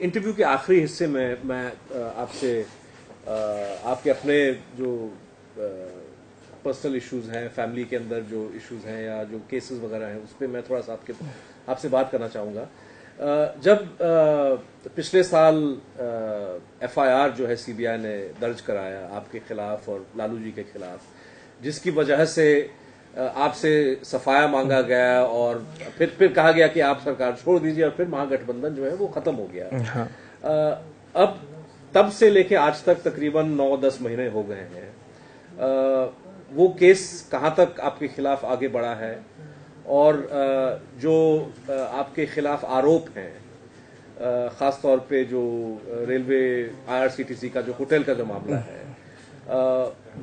Interview के आखिरी हिस्से में मैं आपसे आपके अपने जो पर्सनल इश्यूज हैं फैमिली के अंदर जो इश्यूज हैं या जो केसेस वगैरह हैं उस पर मैं थोड़ा सा आपके आपसे बात करना चाहूँगा जब पिछले साल एफआईआर जो है सीबीआई ने दर्ज कराया आपके खिलाफ और लालू जी के खिलाफ जिसकी वजह से आपसे सफाया मांगा गया और फिर फिर कहा गया कि आप सरकार छोड़ दीजिए और फिर महागठबंधन जो है वो खत्म हो गया हाँ। अब तब से लेके आज तक तकरीबन नौ दस महीने हो गए हैं वो केस कहाँ तक आपके खिलाफ आगे बढ़ा है और जो आपके खिलाफ आरोप हैं खास तौर पे जो रेलवे आईआरसीटीसी का जो होटल का जो मामला है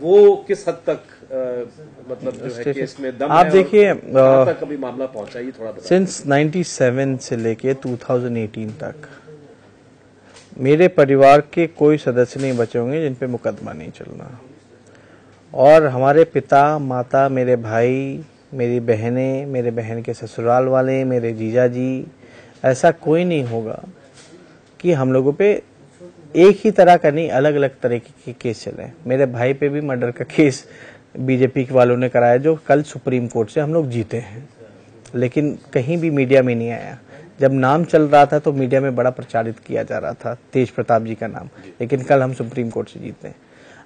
वो किस हद तक मतलब जो है केस में दम आप देखिए कभी मामला पहुंचा ये थोड़ा सिंस 97 से लेके 2018 तक मेरे परिवार के कोई सदस्य नहीं बचे होंगे जिन पे मुकदमा नहीं चलना और हमारे पिता माता मेरे भाई मेरी बहनें मेरे बहन के ससुराल वाले मेरे जीजा जी ऐसा कोई नहीं होगा कि हम लोगों पे एक ही तरह का नहीं अलग अलग तरीके के केस चले मेरे भाई पे भी मर्डर का केस बीजेपी के वालों ने कराया जो कल सुप्रीम कोर्ट से हम लोग जीते हैं लेकिन कहीं भी मीडिया में नहीं आया जब नाम चल रहा था तो मीडिया में बड़ा प्रचारित किया जा रहा था तेज प्रताप जी का नाम लेकिन कल हम सुप्रीम कोर्ट से जीते हैं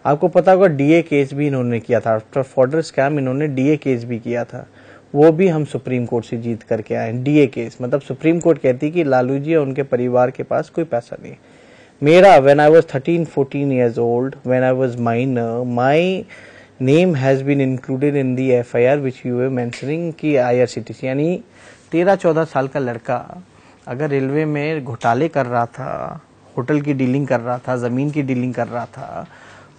आपको पता होगा डीए केस भी इन्होंने किया था आफ्टर फॉर्डर स्कैम इन्होंने डीए केस भी किया था वो भी हम सुप्रीम कोर्ट से जीत करके आए डीए केस मतलब सुप्रीम कोर्ट कहती कि लालू जी और उनके परिवार के पास कोई पैसा नहीं मेरा when I was thirteen fourteen years old when I was minor my name has been included F I R which you the FIR की I R C T C यानी तेरह चौदह साल का लड़का अगर रेलवे में घोटाले कर रहा था होटल की डीलिंग कर रहा था ज़मीन की डीलिंग कर रहा था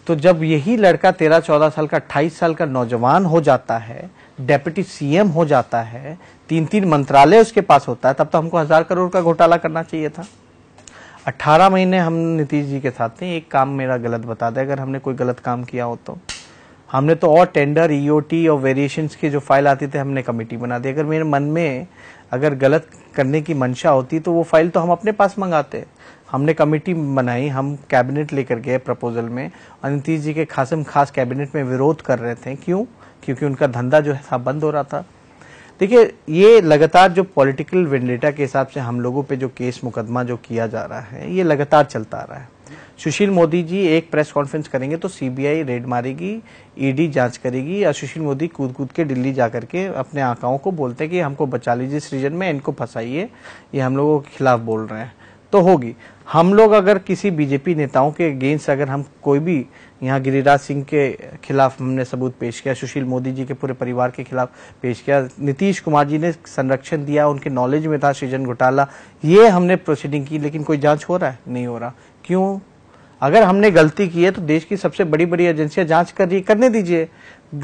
तो जब यही लड़का तेरह चौदह साल का अट्ठाईस साल का नौजवान हो जाता है डेप्यूटी सी एम हो जाता है तीन तीन मंत्रालय उसके पास होता है तब तो हमको हजार करोड़ का घोटाला करना चाहिए था अट्ठारह महीने हम नीतीश जी के साथ थे एक काम मेरा गलत बता दें अगर हमने कोई गलत काम किया हो तो हमने तो और टेंडर ईओटी e और वेरिएशंस के जो फाइल आते थे हमने कमेटी बना दी अगर मेरे मन में अगर गलत करने की मंशा होती तो वो फाइल तो हम अपने पास मंगाते हमने कमेटी बनाई हम कैबिनेट लेकर गए प्रपोजल में और नीतीश जी के खासम खास कैबिनेट में विरोध कर रहे थे क्यों क्योंकि उनका धंधा जो था बंद हो रहा था देखिए ये लगातार जो पॉलिटिकल वेंडेटा के हिसाब से हम लोगों पे जो केस मुकदमा जो किया जा रहा है ये लगातार चलता आ रहा है सुशील मोदी जी एक प्रेस कॉन्फ्रेंस करेंगे तो सीबीआई रेड मारेगी ईडी जांच करेगी और सुशील मोदी कूद कूद के दिल्ली जा करके अपने आकाओं को बोलते हैं कि हमको बचा लीजिए इस रीजन में इनको फंसाइए ये हम लोगों के खिलाफ बोल रहे हैं तो होगी हम लोग अगर किसी बीजेपी नेताओं के अगेंस्ट अगर हम कोई भी यहाँ गिरिराज सिंह के खिलाफ हमने सबूत पेश किया सुशील मोदी जी के पूरे परिवार के खिलाफ पेश किया नीतीश कुमार जी ने संरक्षण दिया उनके नॉलेज में था सृजन घोटाला ये हमने प्रोसीडिंग की लेकिन कोई जांच हो रहा है नहीं हो रहा क्यों अगर हमने गलती की है तो देश की सबसे बड़ी बड़ी एजेंसियां जांच कर रही करने दीजिए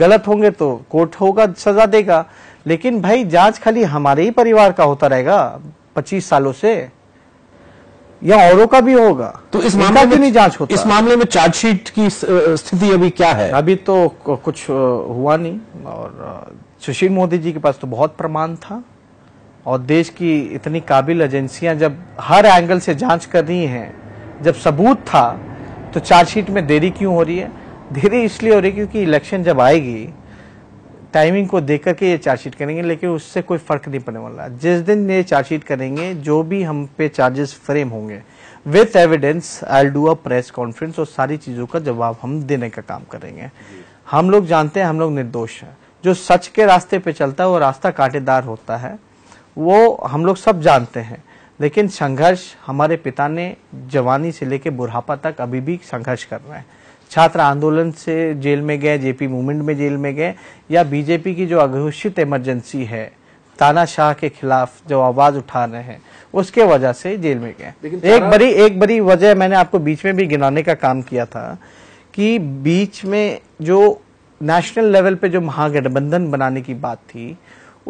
गलत होंगे तो कोर्ट होगा सजा देगा लेकिन भाई जांच खाली हमारे ही परिवार का होता रहेगा पच्चीस सालों से या औरों का भी होगा तो इस मामले में नहीं जांच होता इस मामले में चार्जशीट की स्थिति अभी क्या है अभी तो कुछ हुआ नहीं और सुशील मोदी जी के पास तो बहुत प्रमाण था और देश की इतनी काबिल एजेंसियां जब हर एंगल से जांच कर रही हैं जब सबूत था तो चार्जशीट में देरी क्यों हो रही है देरी इसलिए हो रही है क्योंकि इलेक्शन जब आएगी टाइमिंग को देख करके ये चार्जशीट करेंगे लेकिन उससे कोई फर्क नहीं पड़ने वाला जिस दिन ये चार्जशीट करेंगे जो भी हम पे चार्जेस फ्रेम होंगे with evidence I do a press conference और सारी चीज़ों का जवाब हम देने का काम करेंगे हम लोग जानते हैं हम लोग निर्दोष हैं जो सच के रास्ते पे चलता है वो रास्ता कांटेदार होता है वो हम लोग सब जानते हैं लेकिन संघर्ष हमारे पिता ने जवानी से लेकर बुढ़ापा तक अभी भी संघर्ष कर रहे हैं छात्र आंदोलन से जेल में गए जेपी मूवमेंट में जेल में गए या बीजेपी की जो अघोषित इमरजेंसी है तानाशाह के खिलाफ जो आवाज उठा रहे हैं उसके वजह से जेल में गए एक बड़ी एक बड़ी वजह मैंने आपको बीच में भी गिनाने का काम किया था कि बीच में जो नेशनल लेवल पे जो महागठबंधन बनाने की बात थी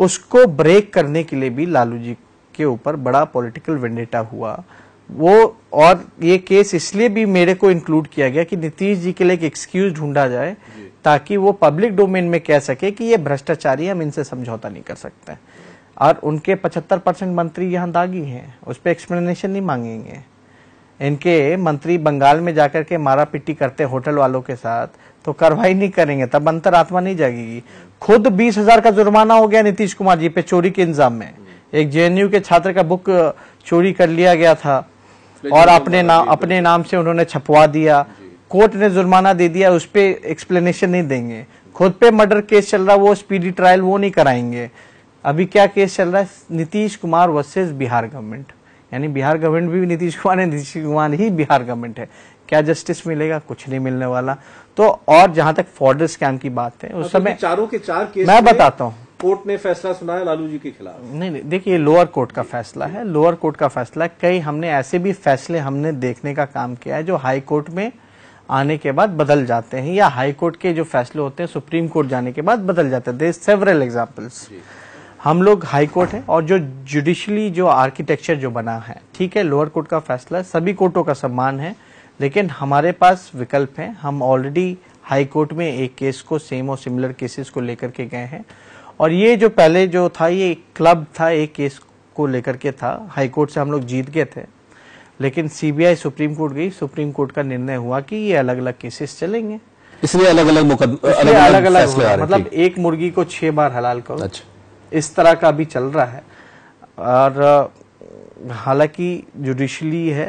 उसको ब्रेक करने के लिए भी लालू जी के ऊपर बड़ा पॉलिटिकल वेंडेटा हुआ वो और ये केस इसलिए भी मेरे को इंक्लूड किया गया कि नीतीश जी के लिए एक एक्सक्यूज ढूंढा जाए ताकि वो पब्लिक डोमेन में कह सके कि ये भ्रष्टाचारी हम इनसे समझौता नहीं कर सकते और उनके 75 परसेंट मंत्री यहाँ दागी हैं उस पर एक्सप्लेनेशन नहीं मांगेंगे इनके मंत्री बंगाल में जाकर के मारा पिट्टी करते होटल वालों के साथ तो कार्रवाई नहीं करेंगे तब अंतर आत्मा नहीं जागेगी खुद बीस हजार का जुर्माना हो गया नीतीश कुमार जी पे चोरी के इंजाम में एक जेएनयू के छात्र का बुक चोरी कर लिया गया था और अपने नाम अपने नाम से उन्होंने छपवा दिया कोर्ट ने जुर्माना दे दिया उस पर एक्सप्लेनेशन नहीं देंगे खुद पे मर्डर केस चल रहा वो स्पीडी ट्रायल वो नहीं कराएंगे अभी क्या केस चल रहा है नीतीश कुमार वर्सेज बिहार गवर्नमेंट यानी बिहार गवर्नमेंट भी नीतीश कुमार है नीतीश कुमार ही बिहार गवर्नमेंट है क्या जस्टिस मिलेगा कुछ नहीं मिलने वाला तो और जहां तक फॉर्डर स्कैम की बात है उस हाँ, तो समय चारों के चार केस मैं बताता हूँ कोर्ट ने फैसला सुनाया लालू जी के खिलाफ नहीं नहीं देखिए लोअर कोर्ट का फैसला है लोअर कोर्ट का फैसला कई हमने ऐसे भी फैसले हमने देखने का काम किया है जो हाई कोर्ट में आने के बाद बदल जाते हैं या हाई कोर्ट के जो फैसले होते हैं सुप्रीम कोर्ट जाने के बाद बदल जाते हैं सेवरल एग्जाम्पल्स हम लोग हाई कोर्ट है और जो जुडिशली जो आर्किटेक्चर जो बना है ठीक है लोअर कोर्ट का फैसला सभी कोर्टों का सम्मान है लेकिन हमारे पास विकल्प है हम ऑलरेडी हाई कोर्ट में एक केस को सेम और सिमिलर केसेस को लेकर के गए हैं और ये जो पहले जो था ये क्लब था एक केस को लेकर के था हाईकोर्ट से हम लोग जीत गए थे लेकिन सीबीआई सुप्रीम कोर्ट गई सुप्रीम कोर्ट का निर्णय हुआ कि ये अलग अलग केसेस चलेंगे इसलिए अलग अलग मुकदमे अलग अलग, मतलब एक मुर्गी को छह बार हलाल करो अच्छा। इस तरह का भी चल रहा है और हालांकि जुडिशली है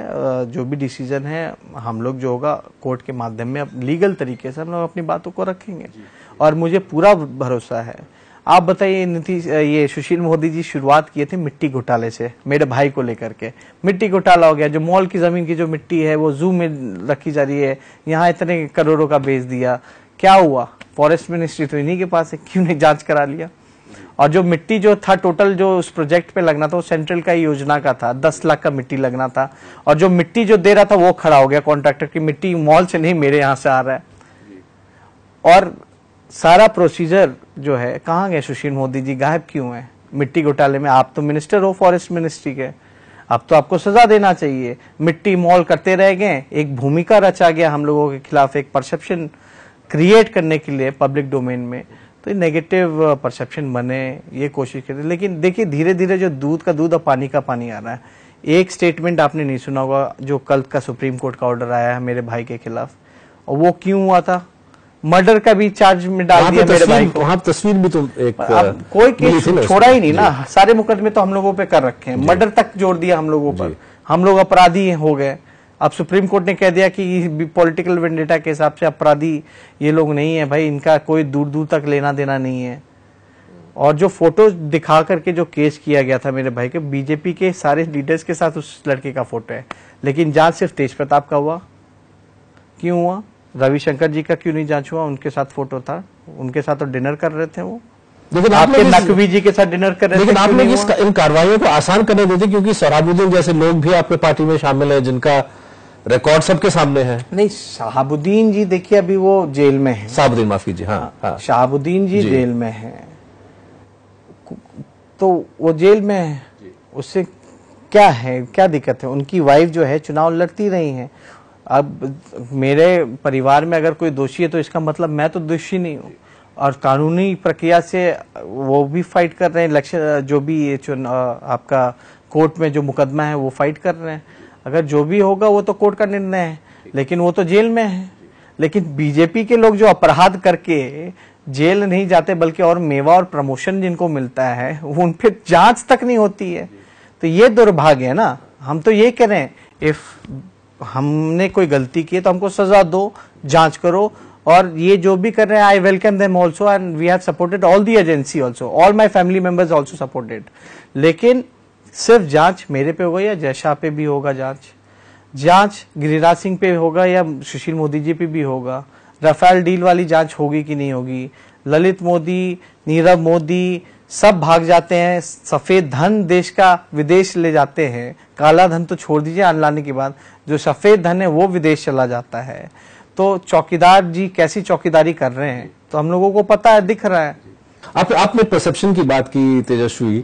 जो भी डिसीजन है हम लोग जो होगा कोर्ट के माध्यम में लीगल तरीके से हम लोग अपनी बातों को रखेंगे और मुझे पूरा भरोसा है आप बताइए नीतीश ये सुशील मोदी जी शुरुआत किए थे मिट्टी घोटाले से मेरे भाई को लेकर के मिट्टी घोटाला हो गया जो मॉल की जमीन की जो मिट्टी है वो जू में रखी जा रही है यहाँ इतने करोड़ों का बेच दिया क्या हुआ फॉरेस्ट मिनिस्ट्री तो इन्हीं के पास है क्यों नहीं जांच करा लिया और जो मिट्टी जो था टोटल जो उस प्रोजेक्ट पे लगना था वो सेंट्रल का योजना का था दस लाख का मिट्टी लगना था और जो मिट्टी जो दे रहा था वो खड़ा हो गया कॉन्ट्रेक्टर की मिट्टी मॉल से नहीं मेरे यहाँ से आ रहा है और सारा प्रोसीजर जो है कहाँ गए सुशील मोदी जी गायब क्यों हैं मिट्टी घोटाले में आप तो मिनिस्टर हो फॉरेस्ट मिनिस्ट्री के अब तो आपको सजा देना चाहिए मिट्टी मॉल करते रह गए एक भूमिका रचा गया हम लोगों के खिलाफ एक परसेप्शन क्रिएट करने के लिए पब्लिक डोमेन में तो ये नेगेटिव परसेप्शन uh, बने ये कोशिश करते लेकिन देखिए धीरे धीरे जो दूध का दूध और पानी का पानी आ रहा है एक स्टेटमेंट आपने नहीं सुना होगा जो कल का सुप्रीम कोर्ट का ऑर्डर आया है मेरे भाई के खिलाफ और वो क्यों हुआ था मर्डर का भी चार्ज में डाल दिया मेरे भाई को वहां तस्वीर भी तो एक कोई केस छोड़ा ही नहीं ना सारे मुकदमे तो हम लोगों पे कर रखे हैं मर्डर तक जोड़ दिया हम लोगों पर हम लोग अपराधी हो गए अब सुप्रीम कोर्ट ने कह दिया कि पॉलिटिकल वेंडेटा के हिसाब से अपराधी ये लोग नहीं है भाई इनका कोई दूर दूर तक लेना देना नहीं है और जो फोटो दिखा करके जो केस किया गया था मेरे भाई के बीजेपी के सारे लीडर्स के साथ उस लड़के का फोटो है लेकिन जांच सिर्फ तेज प्रताप का हुआ क्यों हुआ रविशंकर जी का क्यों नहीं जांच हुआ उनके साथ फोटो था उनके साथ तो डिनर कर रहे थे वो लेकिन आपके नकवी जी के साथ डिनर कर रहे लेकिन थे लेकिन आप लोग इन कार्रवाइयों को आसान करने देते क्योंकि सराबुद्दीन जैसे लोग भी आपके पार्टी में शामिल है जिनका रिकॉर्ड सबके सामने है नहीं शहाबुद्दीन जी देखिए अभी वो जेल में है शाहबुद्दीन माफी जी हाँ, हाँ, हाँ। शाहबुद्दीन जी, जेल में है तो वो जेल में है उससे क्या है क्या दिक्कत है उनकी वाइफ जो है चुनाव लड़ती रही है अब मेरे परिवार में अगर कोई दोषी है तो इसका मतलब मैं तो दोषी नहीं हूँ और कानूनी प्रक्रिया से वो भी फाइट कर रहे हैं इलेक्शन जो भी ये आपका कोर्ट में जो मुकदमा है वो फाइट कर रहे हैं अगर जो भी होगा वो तो कोर्ट का निर्णय है लेकिन वो तो जेल में है लेकिन बीजेपी के लोग जो अपराध करके जेल नहीं जाते बल्कि और मेवा और प्रमोशन जिनको मिलता है वो उन पर जांच तक नहीं होती है तो ये दुर्भाग्य है ना हम तो ये कह रहे हैं इफ हमने कोई गलती की है तो हमको सजा दो जांच करो और ये जो भी कर रहे हैं I welcome them also and we have supported all the agency also all my family members also supported लेकिन सिर्फ जांच मेरे पे होगा या जयशाह पे भी होगा जांच जांच गिरिराज सिंह पे होगा या सुशील मोदी जी पे भी होगा रफाल डील वाली जांच होगी कि नहीं होगी ललित मोदी नीरव मोदी सब भाग जाते हैं सफ़ेद धन देश का विदेश ले जाते हैं काला धन तो छोड़ दीजिए अन लाने के बाद जो सफ़ेद धन है वो विदेश चला जाता है तो चौकीदार जी कैसी चौकीदारी कर रहे हैं तो हम लोगों को पता है दिख रहा है आप आपने परसेप्शन की बात की तेजस्वी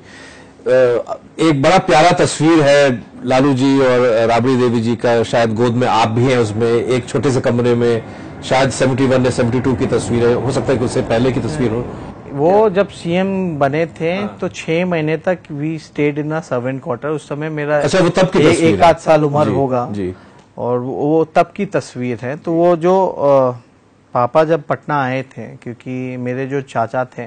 एक बड़ा प्यारा तस्वीर है लालू जी और राबड़ी देवी जी का शायद गोद में आप भी हैं उसमें एक छोटे से कमरे में शायद 71 या 72 की तस्वीर है हो सकता है कि उससे पहले की तस्वीर हो वो जब सीएम बने थे हाँ। तो छह महीने तक we stayed in seven quarter उस समय मेरा अच्छा, वो तब की ए, एक आध साल उम्र होगा जी और वो तब की तस्वीर है तो वो जो आ, पापा जब पटना आए थे क्योंकि मेरे जो चाचा थे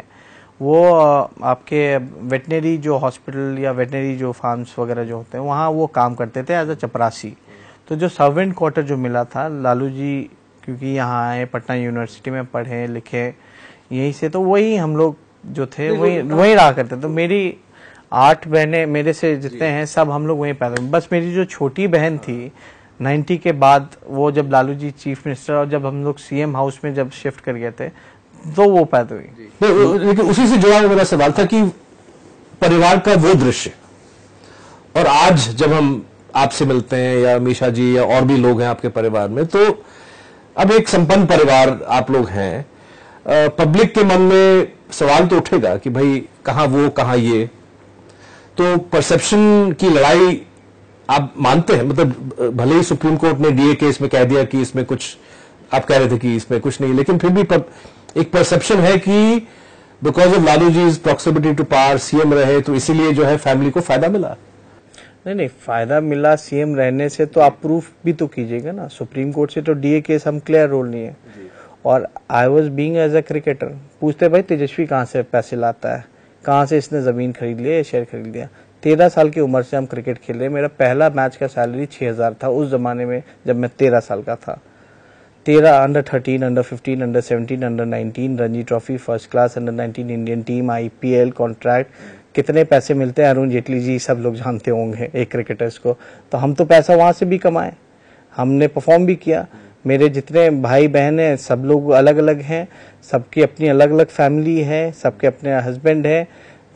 वो आपके वेटनरी जो हॉस्पिटल या वेटनरी जो फार्म्स वगैरह जो होते हैं वहाँ वो काम करते थे एज अ चपरासी तो जो सर्वेंट क्वार्टर जो मिला था लालू जी क्योंकि यहाँ आए पटना यूनिवर्सिटी में पढ़े लिखे यहीं से तो वही हम लोग जो थे वही वही रहा करते तो मेरी आठ बहनें मेरे से जितने हैं सब हम लोग वहीं पैदा बस मेरी जो छोटी बहन थी 90 हाँ। के बाद वो जब लालू जी चीफ मिनिस्टर और जब हम लोग सीएम हाउस में जब शिफ्ट कर गए थे तो वो पैदा हुई लेकिन उसी से जुड़ा मेरा सवाल था कि परिवार का वो दृश्य और आज जब हम आपसे मिलते हैं या मीशा जी या और भी लोग हैं आपके परिवार में तो अब एक संपन्न परिवार आप लोग हैं पब्लिक के मन में सवाल तो उठेगा कि भाई कहाँ वो कहाँ ये तो परसेप्शन की लड़ाई आप मानते हैं मतलब भले ही सुप्रीम कोर्ट ने डीए केस में कह दिया कि इसमें कुछ आप कह रहे थे कि इसमें कुछ नहीं लेकिन फिर भी पर, एक परसेप्शन है कि because of Lalu ji his proximity to power CM रहे तो इसीलिए जो है फैमिली को फायदा मिला नहीं नहीं फायदा मिला सीएम रहने से तो आप प्रूफ भी तो कीजिएगा ना सुप्रीम कोर्ट से तो डीए केस हम क्लियर रोल नहीं है और I was being as a cricketer पूछते भाई तेजस्वी कहाँ से पैसे लाता है कहाँ से इसने ज़मीन खरीद लिया या शेयर खरीद लिया तेरह साल की उम्र से हम क्रिकेट खेल रहे मेरा पहला मैच का सैलरी छः हज़ार था उस ज़माने में जब मैं तेरह साल का था तेरह under thirteen under fifteen under seventeen under nineteen Ranji trophy first class under nineteen Indian team I P L contract कितने पैसे मिलते हैं अरुण जेटली जी सब लोग जानते होंगे एक क्रिकेटर्स को तो हम तो पैसा वहाँ से भी कमाए हमने परफॉर्म भी किया मेरे जितने भाई बहन हैं सब लोग अलग अलग हैं सबकी अपनी अलग अलग फैमिली है सबके अपने हस्बैंड हैं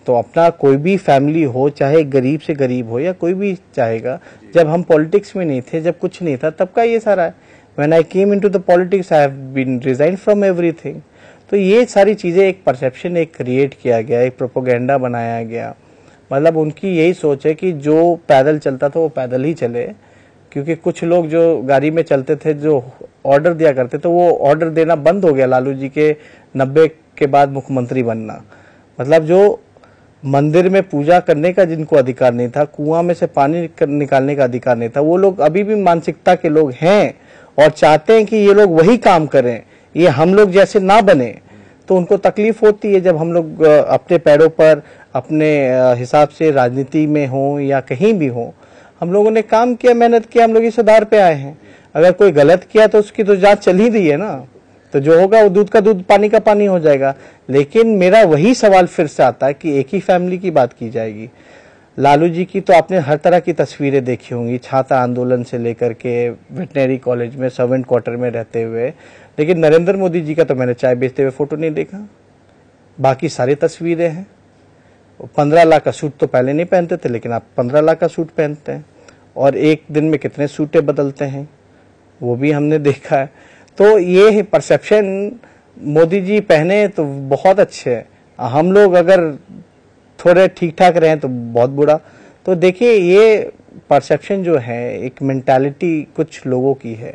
तो अपना कोई भी फैमिली हो चाहे गरीब से गरीब हो या कोई भी चाहेगा जब हम पॉलिटिक्स में नहीं थे जब कुछ नहीं था तब का ये सारा है when I came into the politics I have been resign from every तो ये सारी चीज़ें एक परसेप्शन एक क्रिएट किया गया एक प्रोपोगेंडा बनाया गया मतलब उनकी यही सोच है कि जो पैदल चलता था वो पैदल ही चले क्योंकि कुछ लोग जो गाड़ी में चलते थे जो ऑर्डर दिया करते तो वो ऑर्डर देना बंद हो गया लालू जी के नब्बे के बाद मुख्यमंत्री बनना मतलब जो मंदिर में पूजा करने का जिनको अधिकार नहीं था कुआं में से पानी निकालने का अधिकार नहीं था वो लोग अभी भी मानसिकता के लोग हैं और चाहते हैं कि ये लोग वही काम करें ये हम लोग जैसे ना बने तो उनको तकलीफ होती है जब हम लोग अपने पैरों पर अपने हिसाब से राजनीति में हों या कहीं भी हों हम लोगों ने काम किया मेहनत किया हम लोग इस आधार पे आए हैं अगर कोई गलत किया तो उसकी तो जांच चल ही रही है ना तो जो होगा वो दूध का दूध पानी का पानी हो जाएगा लेकिन मेरा वही सवाल फिर से आता है कि एक ही फैमिली की बात की जाएगी लालू जी की तो आपने हर तरह की तस्वीरें देखी होंगी छाता आंदोलन से लेकर के वेटनरी कॉलेज में सर्वेंट क्वार्टर में रहते हुए लेकिन नरेंद्र मोदी जी का तो मैंने चाय बेचते हुए फोटो नहीं देखा बाकी सारी तस्वीरें हैं पंद्रह लाख का सूट तो पहले नहीं पहनते थे लेकिन आप पंद्रह लाख का सूट पहनते हैं और एक दिन में कितने सूटे बदलते हैं वो भी हमने देखा है तो ये परसेप्शन मोदी जी पहने तो बहुत अच्छे हैं हम लोग अगर थोड़े ठीक ठाक रहें तो बहुत बुरा तो देखिए ये परसेप्शन जो है एक मेंटालिटी कुछ लोगों की है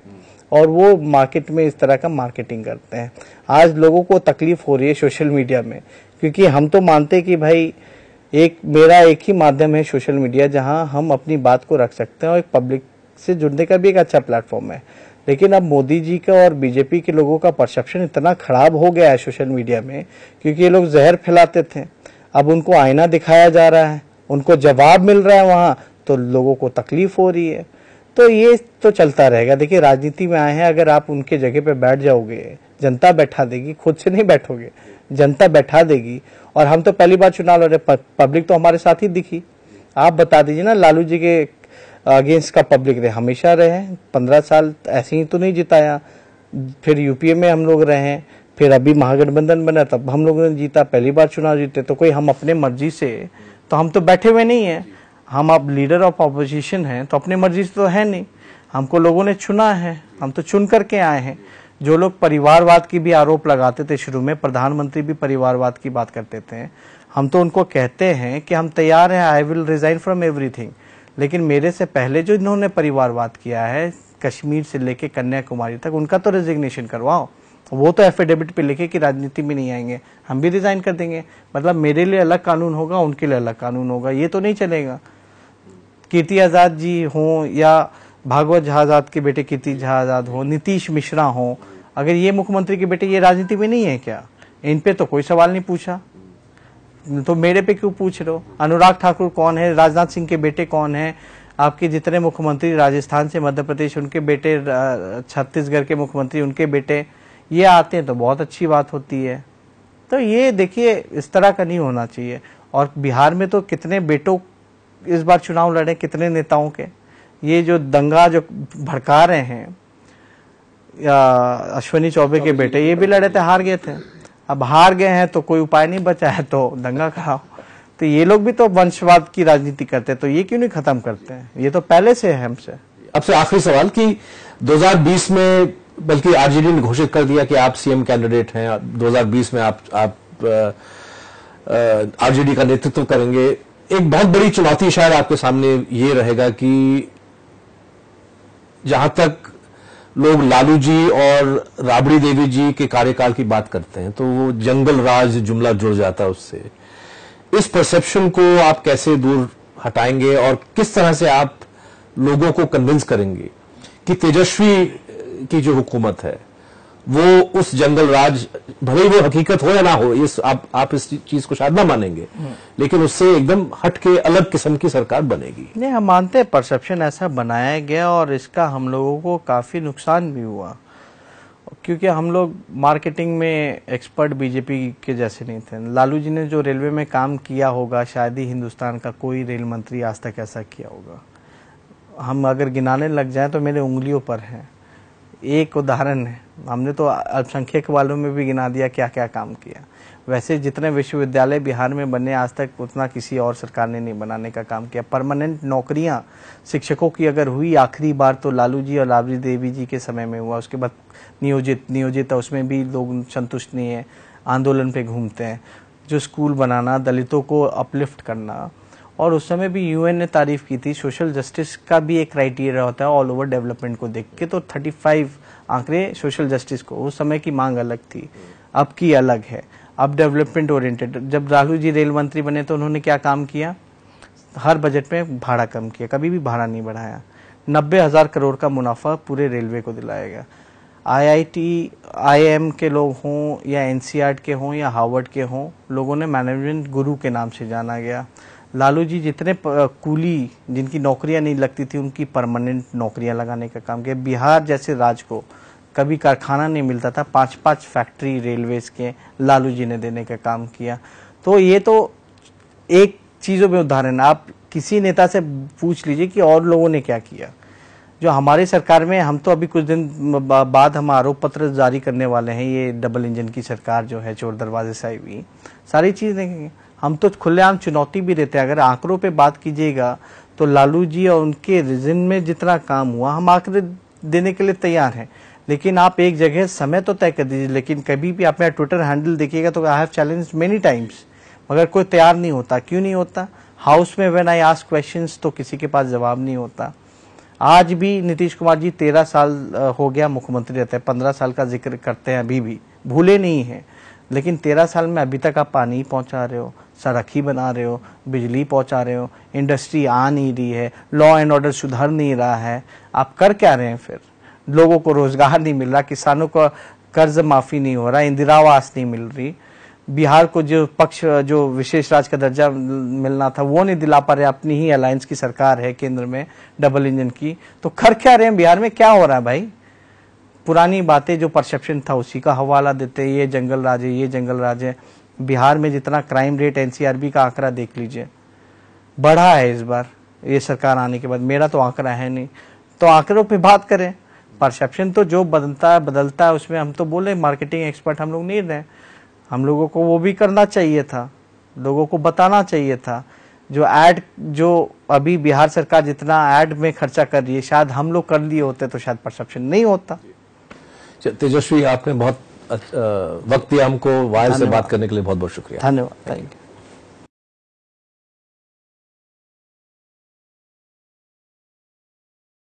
और वो मार्केट में इस तरह का मार्केटिंग करते हैं आज लोगों को तकलीफ हो रही है सोशल मीडिया में क्योंकि हम तो मानते कि भाई एक मेरा एक ही माध्यम है सोशल मीडिया जहां हम अपनी बात को रख सकते हैं और एक पब्लिक से जुड़ने का भी एक अच्छा प्लेटफॉर्म है लेकिन अब मोदी जी का और बीजेपी के लोगों का परसेप्शन इतना खराब हो गया है सोशल मीडिया में क्योंकि ये लोग जहर फैलाते थे अब उनको आईना दिखाया जा रहा है उनको जवाब मिल रहा है वहाँ तो लोगों को तकलीफ हो रही है तो ये तो चलता रहेगा देखिए राजनीति में आए हैं अगर आप उनके जगह पे बैठ जाओगे जनता बैठा देगी खुद से नहीं बैठोगे जनता बैठा देगी और हम तो पहली बार चुनाव लड़ रहे पब्लिक तो हमारे साथ ही दिखी आप बता दीजिए ना लालू जी के अगेंस्ट का पब्लिक रहे हमेशा रहे हैं पंद्रह साल ऐसे ही तो नहीं जिताया फिर यूपीए में हम लोग रहे हैं फिर अभी महागठबंधन बना तब हम लोगों ने जीता पहली बार चुनाव जीते तो कोई हम अपने मर्जी से तो हम तो बैठे हुए नहीं हैं हम अब लीडर ऑफ अपोजिशन हैं तो अपने मर्जी से तो है नहीं हमको लोगों ने चुना है हम तो चुन करके आए हैं जो लोग परिवारवाद की भी आरोप लगाते थे शुरू में प्रधानमंत्री भी परिवारवाद की बात करते थे हम तो उनको कहते हैं कि हम तैयार हैं I will resign from everything लेकिन मेरे से पहले जो इन्होंने परिवारवाद किया है कश्मीर से लेके कन्याकुमारी तक उनका तो रेजिग्नेशन करवाओ वो तो एफिडेविट पे लिखे कि राजनीति में नहीं आएंगे हम भी रिजाइन कर देंगे मतलब मेरे लिए अलग कानून होगा उनके लिए अलग कानून होगा ये तो नहीं चलेगा कीर्ति आज़ाद जी हों या भागवत झा आजाद के बेटे कीर्ति झा आजाद हो नीतीश मिश्रा हो अगर ये मुख्यमंत्री के बेटे ये राजनीति में नहीं है क्या इन पे तो कोई सवाल नहीं पूछा तो मेरे पे क्यों पूछ रहे हो अनुराग ठाकुर कौन है राजनाथ सिंह के बेटे कौन है आपके जितने मुख्यमंत्री राजस्थान से मध्य प्रदेश उनके बेटे छत्तीसगढ़ के मुख्यमंत्री उनके बेटे ये आते हैं तो बहुत अच्छी बात होती है तो ये देखिए इस तरह का नहीं होना चाहिए और बिहार में तो कितने बेटों इस बार चुनाव लड़े कितने नेताओं के ये जो दंगा जो भड़का रहे हैं अश्वनी चौबे के बेटे ये भी लड़े थे हार गए थे अब हार गए हैं तो कोई उपाय नहीं बचा है तो दंगा कराओ तो ये लोग भी तो वंशवाद की राजनीति करते हैं तो ये क्यों नहीं खत्म करते हैं ये तो पहले से है हमसे अब से आखिरी सवाल कि 2020 में बल्कि आरजेडी ने घोषित कर दिया कि आप सीएम कैंडिडेट हैं 2020 में आप आप आरजेडी का नेतृत्व करेंगे एक बहुत बड़ी चुनौती शायद आपके सामने ये रहेगा कि जहां तक लोग लालू जी और राबड़ी देवी जी के कार्यकाल की बात करते हैं तो वो जंगल राज जुमला जुड़ जाता है उससे इस परसेप्शन को आप कैसे दूर हटाएंगे और किस तरह से आप लोगों को कन्विंस करेंगे कि तेजस्वी की जो हुकूमत है वो उस जंगल राज भले ही वो हकीकत हो या ना हो ये आप आप इस चीज को शायद ना मानेंगे लेकिन उससे एकदम हट के अलग किस्म की सरकार बनेगी नहीं हम मानते हैं परसेप्शन ऐसा बनाया गया और इसका हम लोगों को काफी नुकसान भी हुआ क्योंकि हम लोग मार्केटिंग में एक्सपर्ट बीजेपी के जैसे नहीं थे लालू जी ने जो रेलवे में काम किया होगा शायद ही हिंदुस्तान का कोई रेल मंत्री आज तक ऐसा किया होगा हम अगर गिनाने लग जाए तो मेरे उंगलियों पर हैं एक उदाहरण है हमने तो अल्पसंख्यक वालों में भी गिना दिया क्या क्या काम किया वैसे जितने विश्वविद्यालय बिहार में बने आज तक उतना किसी और सरकार ने नहीं बनाने का काम किया परमानेंट नौकरियां शिक्षकों की अगर हुई आखिरी बार तो लालू जी और लाबरी देवी जी के समय में हुआ उसके बाद नियोजित नियोजित उसमें भी लोग संतुष्ट नहीं है आंदोलन पे घूमते हैं जो स्कूल बनाना दलितों को अपलिफ्ट करना और उस समय भी यूएन ने तारीफ की थी सोशल जस्टिस का भी एक क्राइटेरिया होता है ऑल ओवर डेवलपमेंट को देख के तो 35 आंकड़े सोशल जस्टिस को उस समय की मांग अलग थी अब की अलग है अब डेवलपमेंट ओरिएंटेड जब राहुल जी रेल मंत्री बने तो उन्होंने क्या काम किया हर बजट में भाड़ा कम किया कभी भी भाड़ा नहीं बढ़ाया नब्बे हज़ार करोड़ का मुनाफा पूरे रेलवे को दिलाया गया आईआईटी, आईएम के लोग हों या एनसीआर e के हों या हार्वर्ड के हों लोगों ने मैनेजमेंट गुरु के नाम से जाना गया लालू जी जितने कूली जिनकी नौकरियां नहीं लगती थी उनकी परमानेंट नौकरियां लगाने का काम किया बिहार जैसे राज्य को कभी कारखाना नहीं मिलता था पांच पांच फैक्ट्री रेलवेज के लालू जी ने देने का काम किया तो ये तो एक चीज़ों में उदाहरण आप किसी नेता से पूछ लीजिए कि और लोगों ने क्या किया जो हमारी सरकार में हम तो अभी कुछ दिन बाद हम आरोप पत्र जारी करने वाले हैं ये डबल इंजन की सरकार जो है चोर दरवाजे से आई हुई सारी चीज़ देखेंगे हम तो खुलेआम चुनौती भी देते हैं अगर आंकड़ों पे बात कीजिएगा तो लालू जी और उनके रीजन में जितना काम हुआ हम आंकड़े देने के लिए तैयार हैं लेकिन आप एक जगह समय तो तय कर दीजिए लेकिन कभी भी आप मेरा ट्विटर हैंडल देखिएगा तो I have challenge many times मगर कोई तैयार नहीं होता क्यों नहीं होता हाउस में वेन आई आस्क क्वेश्चन तो किसी के पास जवाब नहीं होता आज भी नीतीश कुमार जी तेरह साल हो गया मुख्यमंत्री रहते हैं पंद्रह साल का जिक्र करते हैं अभी भी भूले नहीं हैं लेकिन तेरह साल में अभी तक आप पानी पहुंचा रहे हो सड़क ही बना रहे हो बिजली पहुंचा रहे हो इंडस्ट्री आ नहीं रही है लॉ एंड ऑर्डर सुधर नहीं रहा है आप कर क्या रहे हैं फिर लोगों को रोजगार नहीं मिल रहा किसानों को कर्ज माफी नहीं हो रहा इंदिरा आवास नहीं मिल रही बिहार को जो पक्ष जो विशेष राज्य का दर्जा मिलना था वो नहीं दिला पा रहे अपनी ही अलायंस की सरकार है केंद्र में डबल इंजन की तो कर क्या रहे हैं बिहार में क्या हो रहा है भाई पुरानी बातें जो परसेप्शन था उसी का हवाला देते ये जंगल राज है ये जंगल राज है बिहार में जितना क्राइम रेट एनसीआरबी का आंकड़ा देख लीजिए बढ़ा है इस बार ये सरकार आने के बाद मेरा तो आंकड़ा है नहीं तो आंकड़ों पे बात करें परसेप्शन तो जो बदलता है बदलता है उसमें हम तो बोले मार्केटिंग एक्सपर्ट हम लोग नहीं रहे हम लोगों को वो भी करना चाहिए था लोगों को बताना चाहिए था जो एड जो अभी बिहार सरकार जितना एड में खर्चा कर रही है शायद हम लोग कर लिए होते तो शायद परसेप्शन नहीं होता तेजस्वी आपने बहुत वक्त दिया हमको वायर से बात करने के लिए बहुत बहुत शुक्रिया धन्यवाद थैंक यू